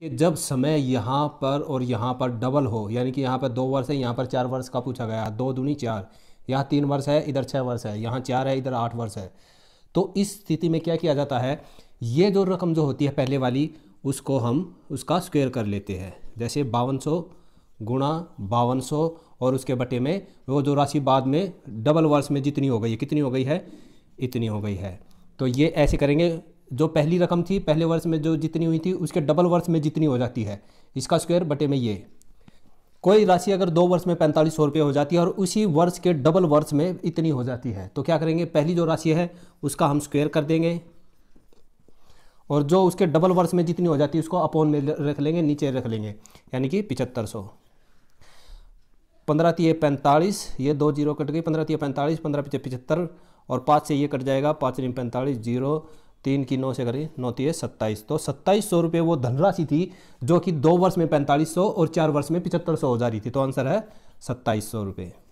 कि जब समय यहाँ पर और यहाँ पर डबल हो यानी कि यहाँ पर दो वर्ष है यहाँ पर चार वर्ष का पूछा गया दो दूनी चार यहाँ तीन वर्ष है इधर छः वर्ष है यहाँ चार है इधर आठ वर्ष है तो इस स्थिति में क्या किया जाता है ये जो रकम जो होती है पहले वाली उसको हम उसका स्क्वेयर कर लेते हैं जैसे बावन सौ गुणा बावन सौ और उसके बटे में वो जो राशि बाद में डबल वर्ष में जितनी हो गई है कितनी हो गई है इतनी हो गई है तो ये ऐसे करेंगे जो पहली रकम थी पहले वर्ष में जो जितनी हुई थी उसके डबल वर्ष में जितनी हो जाती है इसका स्क्वायर बटे में ये कोई राशि अगर दो वर्ष में पैंतालीस सौ रुपये हो जाती है और उसी वर्ष के डबल वर्ष में इतनी हो जाती है तो क्या करेंगे पहली जो राशि है उसका हम स्क्वायर कर देंगे और जो उसके डबल वर्ष में जितनी हो जाती है उसको अपोन में रख लेंगे नीचे रख लेंगे यानी कि पिचहत्तर सौ पंद्रह तीय पैंतालीस ये दो जीरो कट गई पंद्रह तीय पैंतालीस पंद्रह पीछे पिछहत्तर और पाँच से ये कट जाएगा पाँच पैंतालीस जीरो तीन की नौ से करिए नौ तीस सत्ताईस तो सत्ताईस सौ रुपये वो धनराशि थी जो कि दो वर्ष में पैंतालीस सौ और चार वर्ष में पिछहत्तर सौ हो जा रही थी तो आंसर है सत्ताईस सौ रुपये